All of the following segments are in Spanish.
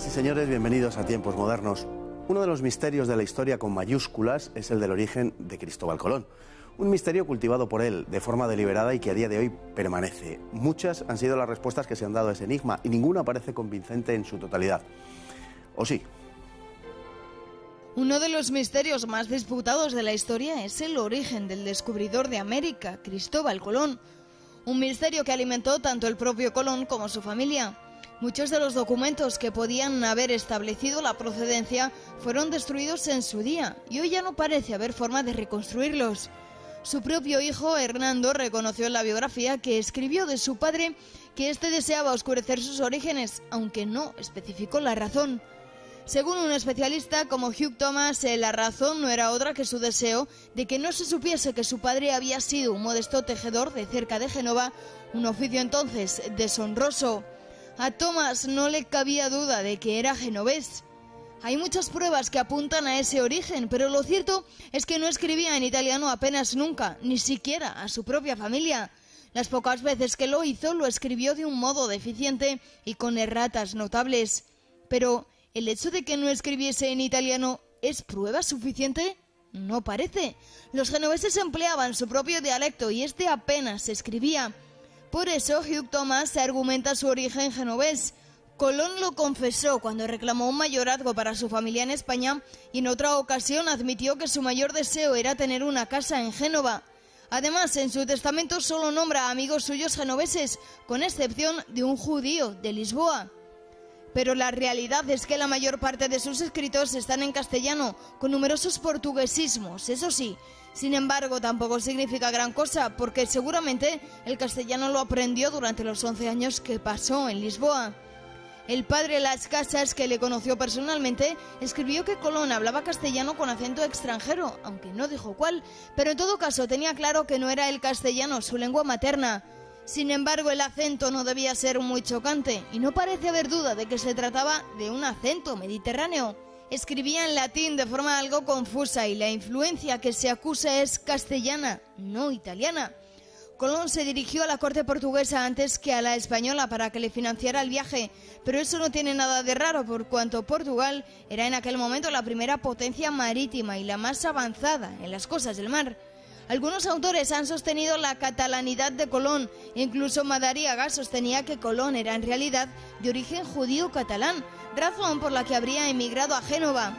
Señoras y señores, bienvenidos a Tiempos Modernos. Uno de los misterios de la historia con mayúsculas es el del origen de Cristóbal Colón. Un misterio cultivado por él de forma deliberada y que a día de hoy permanece. Muchas han sido las respuestas que se han dado a ese enigma y ninguna parece convincente en su totalidad. ¿O sí? Uno de los misterios más disputados de la historia es el origen del descubridor de América, Cristóbal Colón. Un misterio que alimentó tanto el propio Colón como su familia. Muchos de los documentos que podían haber establecido la procedencia fueron destruidos en su día y hoy ya no parece haber forma de reconstruirlos. Su propio hijo Hernando reconoció en la biografía que escribió de su padre que éste deseaba oscurecer sus orígenes, aunque no especificó la razón. Según un especialista como Hugh Thomas, eh, la razón no era otra que su deseo de que no se supiese que su padre había sido un modesto tejedor de cerca de Génova, un oficio entonces deshonroso. A Thomas no le cabía duda de que era genovés. Hay muchas pruebas que apuntan a ese origen, pero lo cierto es que no escribía en italiano apenas nunca, ni siquiera a su propia familia. Las pocas veces que lo hizo lo escribió de un modo deficiente y con erratas notables. Pero, ¿el hecho de que no escribiese en italiano es prueba suficiente? No parece. Los genoveses empleaban su propio dialecto y este apenas se escribía. Por eso Hugh Thomas argumenta su origen genovés. Colón lo confesó cuando reclamó un mayorazgo para su familia en España y en otra ocasión admitió que su mayor deseo era tener una casa en Génova. Además, en su testamento solo nombra a amigos suyos genoveses, con excepción de un judío de Lisboa. Pero la realidad es que la mayor parte de sus escritos están en castellano, con numerosos portuguesismos, eso sí, sin embargo, tampoco significa gran cosa, porque seguramente el castellano lo aprendió durante los 11 años que pasó en Lisboa. El padre Las Casas, que le conoció personalmente, escribió que Colón hablaba castellano con acento extranjero, aunque no dijo cuál, pero en todo caso tenía claro que no era el castellano su lengua materna. Sin embargo, el acento no debía ser muy chocante, y no parece haber duda de que se trataba de un acento mediterráneo escribía en latín de forma algo confusa y la influencia que se acusa es castellana, no italiana. Colón se dirigió a la corte portuguesa antes que a la española para que le financiara el viaje, pero eso no tiene nada de raro por cuanto Portugal era en aquel momento la primera potencia marítima y la más avanzada en las cosas del mar. Algunos autores han sostenido la catalanidad de Colón, e incluso Madariaga sostenía que Colón era en realidad de origen judío catalán, razón por la que habría emigrado a Génova.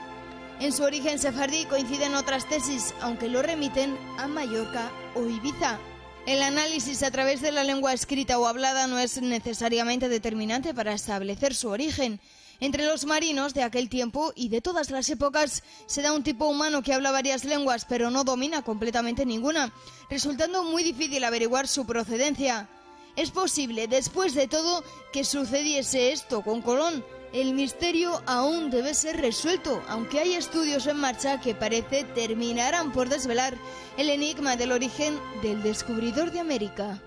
En su origen sefardí coinciden otras tesis, aunque lo remiten a Mallorca o Ibiza. El análisis a través de la lengua escrita o hablada no es necesariamente determinante para establecer su origen. Entre los marinos de aquel tiempo y de todas las épocas se da un tipo humano que habla varias lenguas pero no domina completamente ninguna, resultando muy difícil averiguar su procedencia. Es posible, después de todo, que sucediese esto con Colón, el misterio aún debe ser resuelto, aunque hay estudios en marcha que parece terminarán por desvelar el enigma del origen del descubridor de América.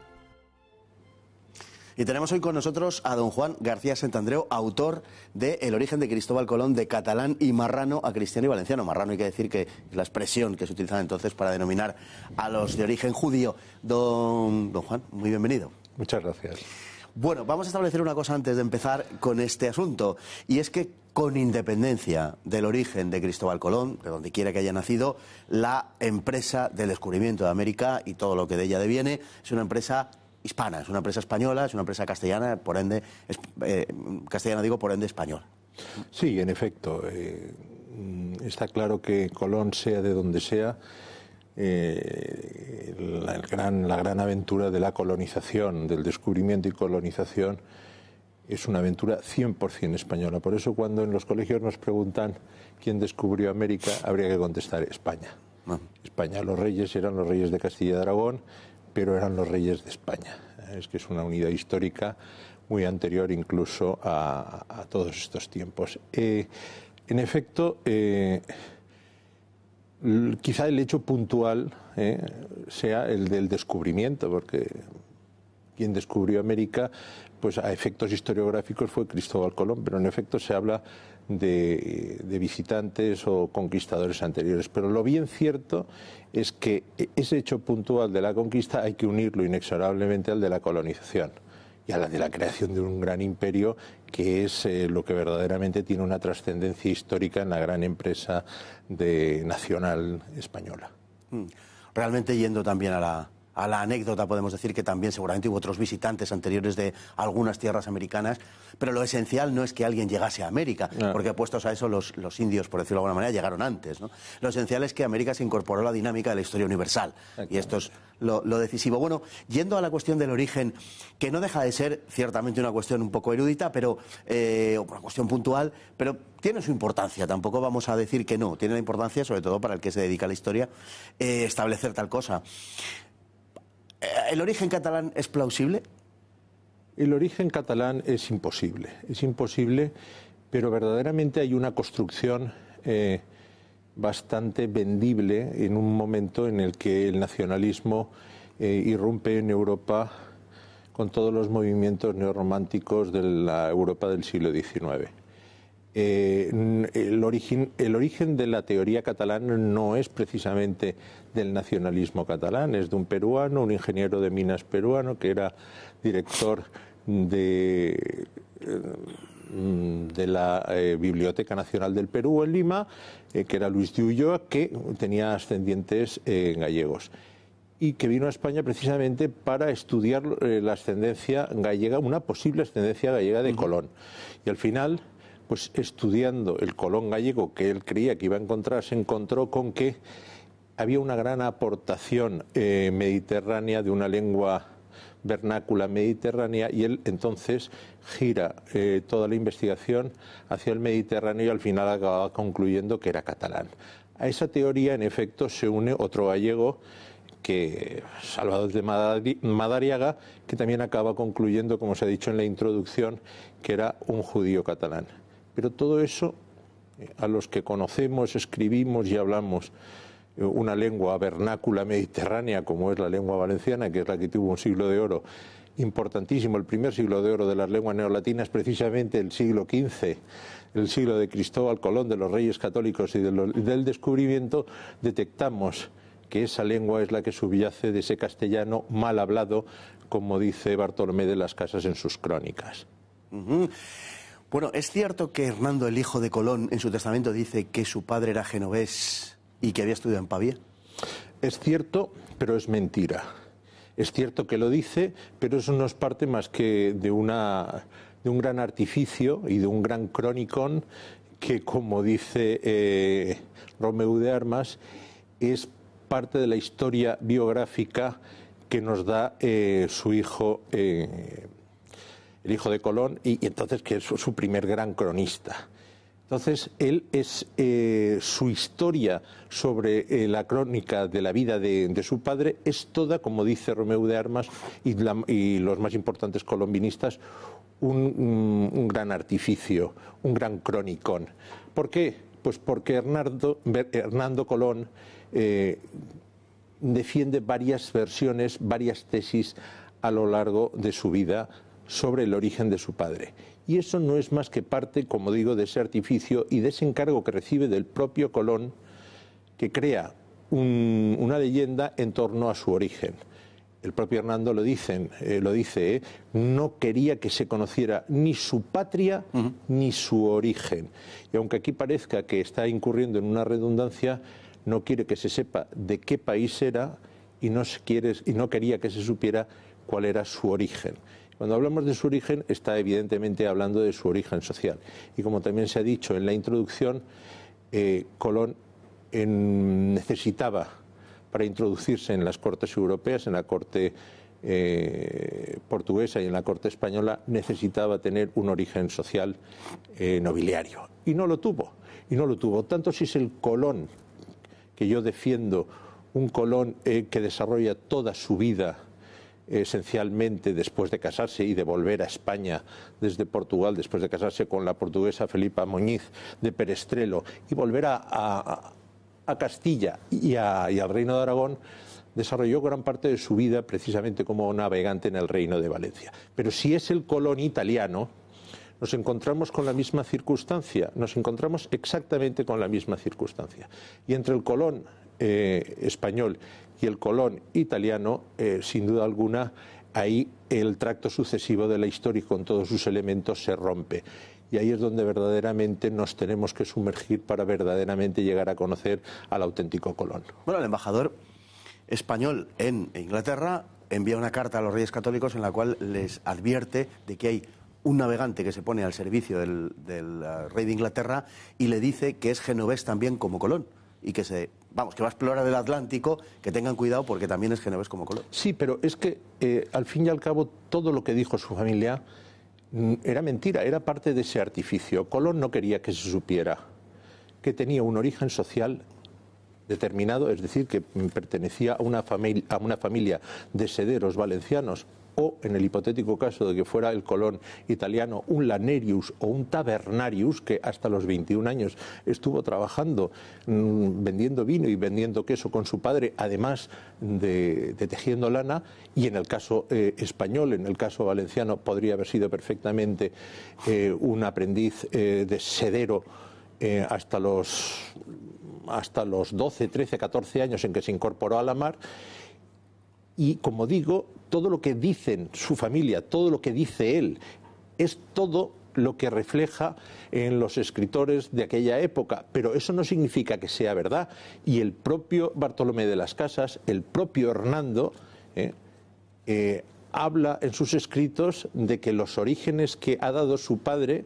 Y tenemos hoy con nosotros a don Juan García Santandreu, autor de El origen de Cristóbal Colón de catalán y marrano a cristiano y valenciano. Marrano hay que decir que es la expresión que se utilizaba entonces para denominar a los de origen judío. Don, don Juan, muy bienvenido. Muchas gracias. Bueno, vamos a establecer una cosa antes de empezar con este asunto, y es que con independencia del origen de Cristóbal Colón, de donde quiera que haya nacido, la empresa del descubrimiento de América y todo lo que de ella deviene es una empresa hispana, es una empresa española, es una empresa castellana, por ende, eh, castellana digo, por ende español. Sí, en efecto. Eh, mm, está claro que Colón, sea de donde sea, eh, la, gran, aventura de la colonización, del descubrimiento y colonización, es una aventura 100% española. Por eso cuando en los colegios nos preguntan quién descubrió América, habría que contestar España. Ah. España, los reyes eran los reyes de Castilla y Aragón, pero eran los reyes de España. Es que es una unidad histórica muy anterior incluso a, todos estos tiempos. Eh, en efecto, eh, quizá el hecho puntual eh, sea el del descubrimiento, porque quien descubrió América, pues a efectos historiográficos fue Cristóbal Colón, pero en efecto se habla de, visitantes o conquistadores anteriores. Pero lo bien cierto es que ese hecho puntual de la conquista hay que unirlo inexorablemente al de la colonización y a la de la creación de un gran imperio que es eh, lo que verdaderamente tiene una trascendencia histórica en la gran empresa nacional española. Mm. Realmente yendo también a la, a la anécdota podemos decir que también seguramente hubo otros visitantes anteriores de algunas tierras americanas, pero lo esencial no es que alguien llegase a América, ah. porque puestos a eso los, indios, por decirlo de alguna manera, llegaron antes. ¿no? Lo esencial es que América se incorporó a la dinámica de la historia universal, y esto es lo, decisivo. Bueno, yendo a la cuestión del origen, que no deja de ser ciertamente una cuestión un poco erudita, pero eh, una cuestión puntual, pero tiene su importancia, tampoco vamos a decir que no, tiene la importancia sobre todo para el que se dedica a la historia eh, establecer tal cosa. Eh, ¿El origen catalán es plausible? El origen catalán es imposible, es imposible, pero verdaderamente hay una construcción eh, bastante vendible en un momento en el que el nacionalismo eh, irrumpe en Europa con todos los movimientos neorrománticos de la Europa del siglo XIX. Eh, el, origen, de la teoría catalana no es precisamente del nacionalismo catalán, es de un peruano, un ingeniero de minas peruano que era director de, eh, de la eh, Biblioteca Nacional del Perú en Lima, que era Luis de Ulloa, que tenía ascendientes gallegos y que vino a España precisamente para estudiar la ascendencia gallega, una posible ascendencia gallega de Colón. Y al final pues estudiando el Colón gallego que él creía que iba a encontrar, se encontró con que había una gran aportación eh, mediterránea de una lengua vernácula mediterránea y él entonces gira eh, toda la investigación hacia el Mediterráneo y al final acaba concluyendo que era catalán. A esa teoría, en efecto, se une otro gallego que Salvador de Madariaga, que también acaba concluyendo, como se ha dicho en la introducción, que era un judío catalán. Pero todo eso, eh, a los que conocemos, escribimos y hablamos eh, una lengua vernácula mediterránea como es la lengua valenciana, que es la que tuvo un siglo de oro importantísimo, el primer siglo de oro de las lenguas neolatinas, precisamente el siglo XV, el siglo de Cristóbal Colón, de los reyes católicos y del descubrimiento, detectamos que esa lengua es la que subyace de ese castellano mal hablado, como dice Bartolomé de las Casas en sus crónicas. Bueno, es cierto que Hernando, el hijo de Colón, en su testamento dice que su padre era genovés y que había estudiado en Pavia? Es cierto, pero es mentira. Es cierto que lo dice, pero eso no es parte más que de, una, de un gran artificio y de un gran crónicon que, como dice Romeo eh, Romeu de Armas, es parte de la historia biográfica que nos da eh, su hijo eh, el hijo de Colón, y, entonces que es su primer gran cronista. Entonces, él es eh, su historia sobre eh, la crónica de la vida de, su padre es toda, como dice Romeu de Armas y, los más importantes colombinistas, mm, un, gran artificio, un gran cronicón. ¿Por qué? Pues porque Hernando, Colón eh, defiende varias versiones, varias tesis a lo largo de su vida sobre el origen de su padre. Y eso no es más que parte, como digo, de ese artificio y de ese encargo que recibe del propio Colón, que crea una leyenda en torno a su origen. El propio Hernando lo, eh, lo dice, ¿eh? no quería que se conociera ni su patria ni su origen. Y aunque aquí parezca que está incurriendo en una redundancia, no quiere que se sepa de qué país era y no quería que se supiera cuál era su origen. Cuando hablamos de su origen, está evidentemente hablando de su origen social. Y como también se ha dicho en la introducción, eh, Colón necesitaba, para introducirse en las cortes europeas, en la corte eh, portuguesa y en la corte española, necesitaba tener un origen social eh, nobiliario. Y no lo tuvo. Y no lo tuvo. Tanto si es el Colón que yo defiendo, un Colón que desarrolla toda su vida esencialmente después de casarse y de volver a España desde Portugal, después de casarse con la portuguesa Felipa Moñiz de Perestrelo y volver a, Castilla y, al Reino de Aragón, desarrolló gran parte de su vida precisamente como navegante en el Reino de Valencia. Pero si es el colon italiano, nos encontramos con la misma circunstancia, nos encontramos exactamente con la misma circunstancia. Y entre el colón eh, español y el Colón italiano, eh, sin duda alguna, ahí el tracto sucesivo de la historia con todos sus elementos se rompe. Y ahí es donde verdaderamente nos tenemos que sumergir para verdaderamente llegar a conocer al auténtico Colón. Bueno, el embajador español en Inglaterra envía una carta a los reyes católicos en la cual les advierte de que hay un navegante que se pone al servicio del, eh, rey de Inglaterra y le dice que es genovés también como Colón y que se vamos, que va a explorar el Atlántico, que tengan cuidado porque también es genovés como Colón. Sí, pero es que eh, al fin y al cabo todo lo que dijo su familia mm, era mentira, era parte de ese artificio. Colón no quería que se supiera que tenía un origen social determinado, es decir, que pertenecía a una familia de sederos valencianos o, en el hipotético caso de que fuera el colón italiano, un lanerius o un tabernarius, que hasta los 21 años estuvo trabajando mm, vendiendo vino y vendiendo queso con su padre, además de, tejiendo lana, y en el caso eh, español, en el caso valenciano, podría haber sido perfectamente eh, un aprendiz eh, de sedero hasta los hasta los 12, 13, 14 años en que se incorporó a la mar y como digo, todo lo que dicen su familia, todo lo que dice él, es todo lo que refleja en los escritores de aquella época, pero eso no significa que sea verdad. Y el propio Bartolomé de las Casas, el propio Hernando, ¿eh? Eh, habla en sus escritos de que los orígenes que ha dado su padre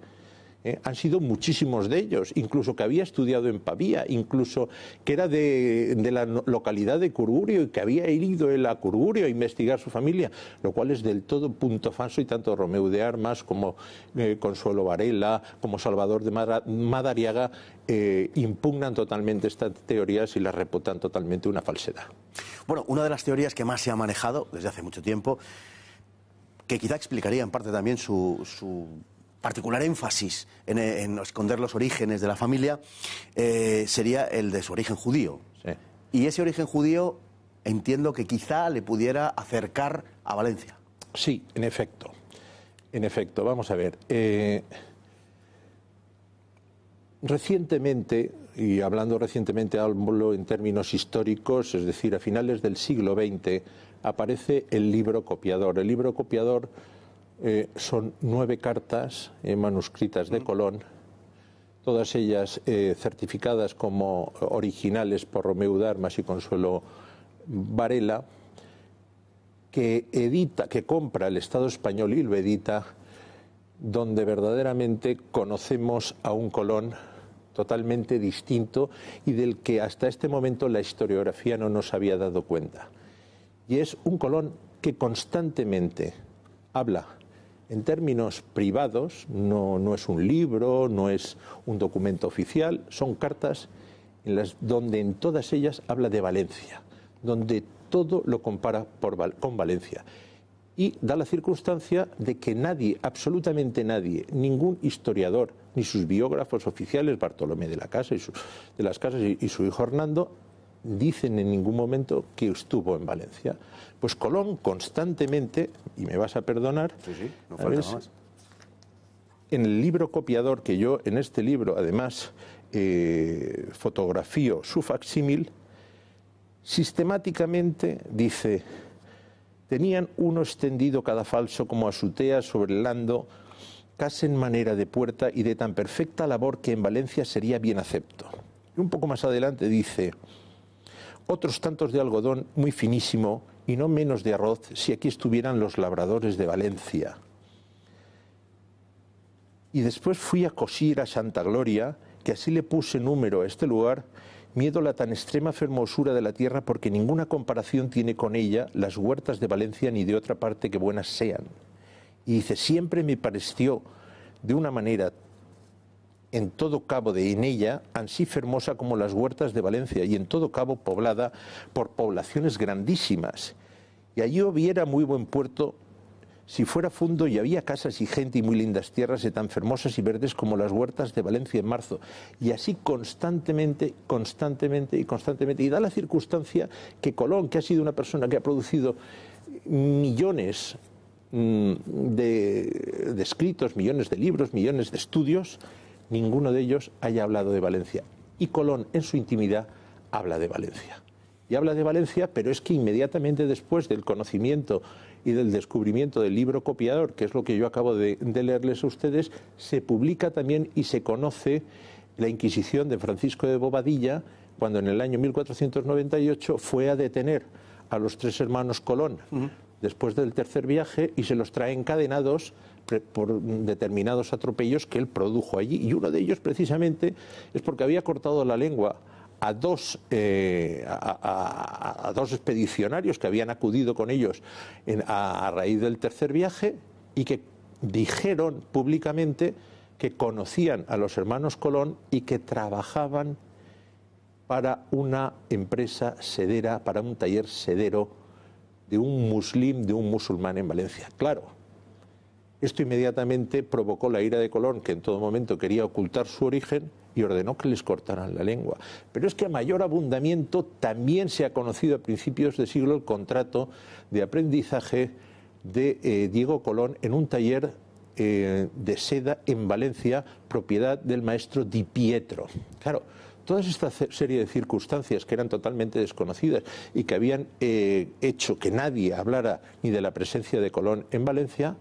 ¿eh? han sido muchísimos de ellos, incluso que había estudiado en Pavía, incluso que era de, la localidad de Curgurio y que había ido él a Curgurio a investigar su familia, lo cual es del todo punto falso y tanto Romeu de Armas como eh, Consuelo Varela, como Salvador de Madariaga eh, impugnan totalmente estas teorías y las reputan totalmente una falsedad. Bueno, una de las teorías que más se ha manejado desde hace mucho tiempo, que quizá explicaría en parte también su particular énfasis en, esconder los orígenes de la familia eh, sería el de su origen judío. Y ese origen judío entiendo que quizá le pudiera acercar a Valencia. Sí, en efecto. En efecto, vamos a ver. Eh, recientemente, y hablando recientemente en términos históricos, es decir, a finales del siglo XX, aparece el libro copiador. El libro copiador eh, son nueve cartas eh, manuscritas de Colón, todas ellas eh, certificadas como originales por Romeu Darmas y Consuelo Varela, que edita, que compra el Estado español y lo edita, donde verdaderamente conocemos a un Colón totalmente distinto y del que hasta este momento la historiografía no nos había dado cuenta. Y es un Colón que constantemente habla en términos privados, no, es un libro, no es un documento oficial, son cartas en las, donde en todas ellas habla de Valencia, donde todo lo compara con Valencia. Y da la circunstancia de que nadie, absolutamente nadie, ningún historiador, ni sus biógrafos oficiales, Bartolomé de, la Casa y de las Casas y su hijo Hernando, dicen en ningún momento que estuvo en Valencia. Pues Colón constantemente, y me vas a perdonar, en el libro copiador que yo en este libro además eh, fotografío su facsímil, sistemáticamente dice, tenían uno extendido cada falso como azutea sobre el lando, casi en manera de puerta y de tan perfecta labor que en Valencia sería bien acepto. Y un poco más adelante dice, otros tantos de algodón muy finísimo y no menos de arroz si aquí estuvieran los labradores de Valencia. Y después fui a cosir a Santa Gloria, que así le puse número a este lugar, miedo la tan extrema fermosura de la tierra porque ninguna comparación tiene con ella las huertas de Valencia ni de otra parte que buenas sean. Y dice, siempre me pareció de una manera en todo Cabo de Inella, así fermosa como las huertas de Valencia, y en todo Cabo poblada por poblaciones grandísimas. Y allí hubiera muy buen puerto si fuera fundo y había casas y gente y muy lindas tierras y tan fermosas y verdes como las huertas de Valencia en marzo. Y así constantemente, constantemente y constantemente. Y da la circunstancia que Colón, que ha sido una persona que ha producido millones mm, de escritos, millones de libros, millones de estudios, ninguno de ellos haya hablado de Valencia. Y Colón, en su intimidad, habla de Valencia. Y habla de Valencia, pero es que inmediatamente después del conocimiento y del descubrimiento del libro copiador, que es lo que yo acabo de, leerles a ustedes, se publica también y se conoce la Inquisición de Francisco de Bobadilla, cuando en el año 1498 fue a detener a los tres hermanos Colón después del tercer viaje y se los trae encadenados por determinados atropellos que él produjo allí. Y uno de ellos, precisamente, es porque había cortado la lengua a dos, eh, a, dos expedicionarios que habían acudido con ellos a raíz del tercer viaje y que dijeron públicamente que conocían a los hermanos Colón y que trabajaban para una empresa sedera, para un taller sedero de un muslim, de un musulmán en Valencia. Claro, esto inmediatamente provocó la ira de Colón, que en todo momento quería ocultar su origen, y ordenó que les cortaran la lengua. Pero es que a mayor abundamiento también se ha conocido a principios de siglo el contrato de aprendizaje de eh, Diego Colón en un taller eh, de seda en Valencia, propiedad del maestro Di Pietro. Claro, toda esta serie de circunstancias que eran totalmente desconocidas y que habían eh, hecho que nadie hablara ni de la presencia de Colón en Valencia,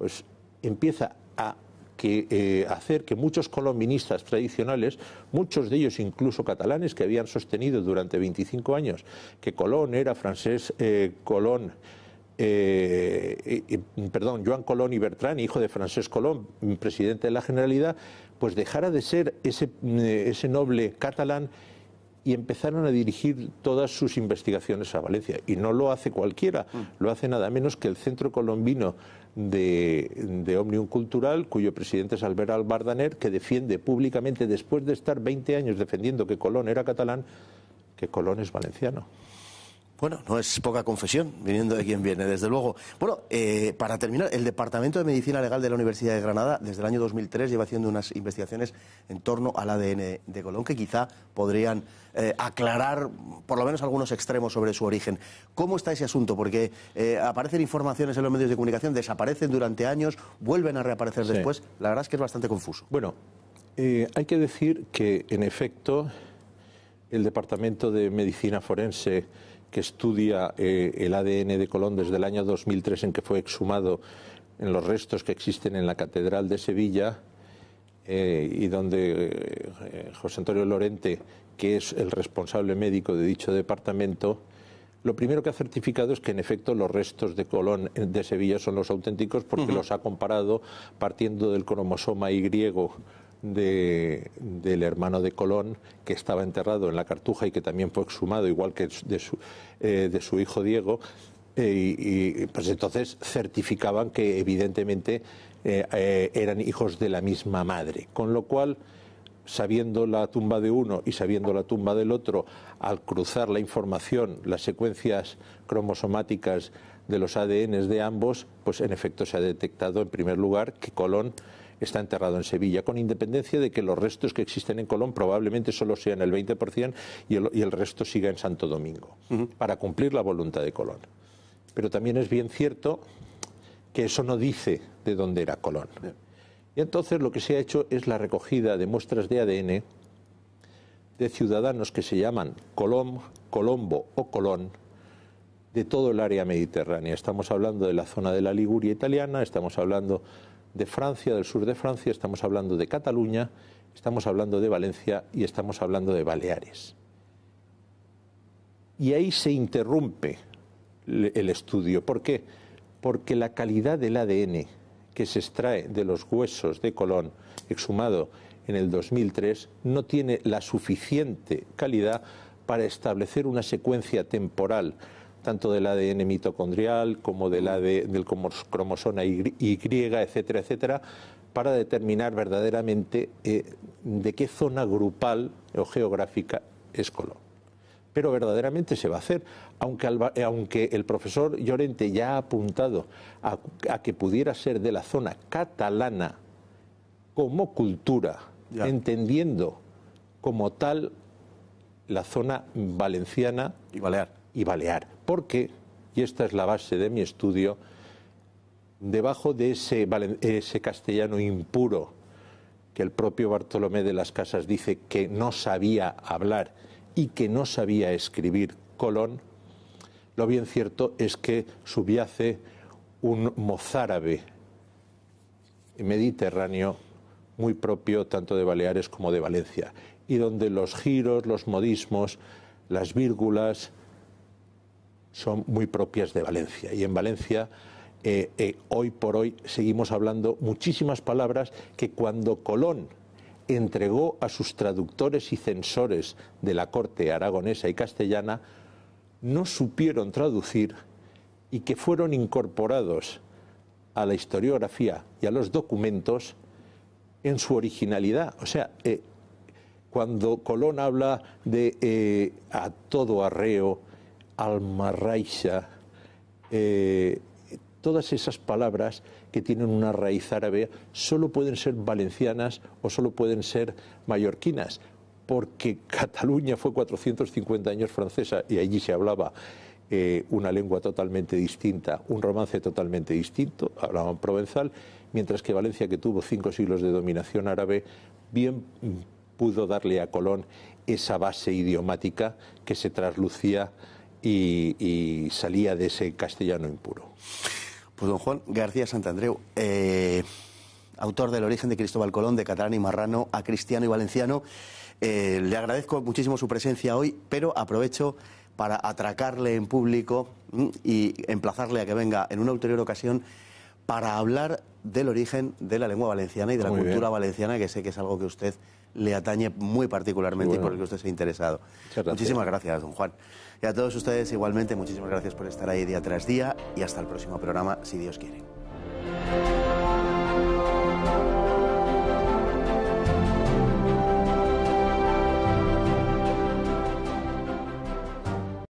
pues empieza a eh, hacer que muchos colombinistas tradicionales, muchos de ellos incluso catalanes, que habían sostenido durante 25 años que Colón era francés eh, Colón, eh, perdón, Joan Colón y Bertrán, hijo de Francés Colón, presidente de la Generalidad, pues dejara de ser ese, ese noble catalán y empezaron a dirigir todas sus investigaciones a Valencia. Y no lo hace cualquiera, mm. lo hace nada menos que el Centro Colombino de, de Omnium Cultural, cuyo presidente es Albert Albardaner, que defiende públicamente, después de estar 20 años defendiendo que Colón era catalán, que Colón es valenciano. Bueno, no es poca confesión, viniendo de quien viene, desde luego. Bueno, eh, para terminar, el Departamento de Medicina Legal de la Universidad de Granada, desde el año 2003, lleva haciendo unas investigaciones en torno al ADN de Colón, que quizá podrían eh, aclarar por lo menos algunos extremos sobre su origen. ¿Cómo está ese asunto? Porque eh, aparecen informaciones en los medios de comunicación, desaparecen durante años, vuelven a reaparecer después. La verdad es que es bastante confuso. Bueno, hay que decir que, en efecto, el Departamento de Medicina Forense que estudia eh, el ADN de Colón desde el año 2003 en que fue exhumado en los restos que existen en la Catedral de Sevilla eh, y donde eh, José Antonio Lorente, que es el responsable médico de dicho departamento, lo primero que ha certificado es que en efecto los restos de Colón de Sevilla son los auténticos porque los ha comparado partiendo del cromosoma Y de, del hermano de Colón, que estaba enterrado en la Cartuja y que también fue exhumado, igual que de su, eh, hijo Diego, eh, y, pues entonces certificaban que evidentemente eh, eran hijos de la misma madre. Con lo cual, sabiendo la tumba de uno y sabiendo la tumba del otro, al cruzar la información, las secuencias cromosomáticas de los ADNs de ambos, pues en efecto se ha detectado en primer lugar que Colón está enterrado en Sevilla, con independencia de que los restos que existen en Colón probablemente solo sean el 20% y el, resto siga en Santo Domingo, para cumplir la voluntad de Colón. Pero también es bien cierto que eso no dice de dónde era Colón. Y entonces lo que se ha hecho es la recogida de muestras de ADN de ciudadanos que se llaman Colom, Colombo o Colón de todo el área mediterránea. Estamos hablando de la zona de la Liguria italiana, estamos hablando de Francia, del sur de Francia, estamos hablando de Cataluña, estamos hablando de Valencia y estamos hablando de Baleares. Y ahí se interrumpe el estudio. ¿Por qué? Porque la calidad del ADN que se extrae de los huesos de Colón, exhumado en el 2003, no tiene la suficiente calidad para establecer una secuencia temporal tanto del ADN mitocondrial como del, la del cromosoma Y, etcétera, etcétera, para determinar verdaderamente eh, de qué zona grupal o geográfica es Colón. Pero verdaderamente se va a hacer, aunque, eh, aunque el profesor Llorente ya ha apuntado a, que pudiera ser de la zona catalana como cultura, entendiendo como tal la zona valenciana y Y Balear porque, y esta es la base de mi estudio, debajo de ese, castellano impuro que el propio Bartolomé de las Casas dice que no sabía hablar y que no sabía escribir Colón, lo bien cierto es que subyace un mozárabe mediterráneo muy propio tanto de Baleares como de Valencia, y donde los giros, los modismos, las vírgulas, son muy propias de Valencia. Y en Valencia eh, eh, hoy por hoy seguimos hablando muchísimas palabras que cuando Colón entregó a sus traductores y censores de la corte aragonesa y castellana, no supieron traducir y que fueron incorporados a la historiografía y a los documentos en su originalidad. O sea, eh, cuando Colón habla de a todo arreo, almarraixa, eh, todas esas palabras que tienen una raíz árabe solo pueden ser valencianas o solo pueden ser mallorquinas, porque Cataluña fue 450 años francesa y allí se hablaba eh, una lengua totalmente distinta, un romance totalmente distinto, hablaban provenzal, mientras que Valencia, que tuvo cinco siglos de dominación árabe, bien pudo darle a Colón esa base idiomática que se traslucía y, salía de ese castellano impuro. Pues don Juan García Santandreu, eh, autor del origen de Cristóbal Colón, de Catalán y Marrano, a Cristiano y Valenciano, eh, le agradezco muchísimo su presencia hoy, pero aprovecho para atracarle en público y emplazarle a que venga en una ulterior ocasión para hablar del origen de la lengua valenciana y de la cultura valenciana, que sé que es algo que usted le atañe muy particularmente y por el que usted se ha interesado. Muchísimas gracias, don Juan. Y a todos ustedes igualmente, muchísimas gracias por estar ahí día tras día y hasta el próximo programa, si Dios quiere.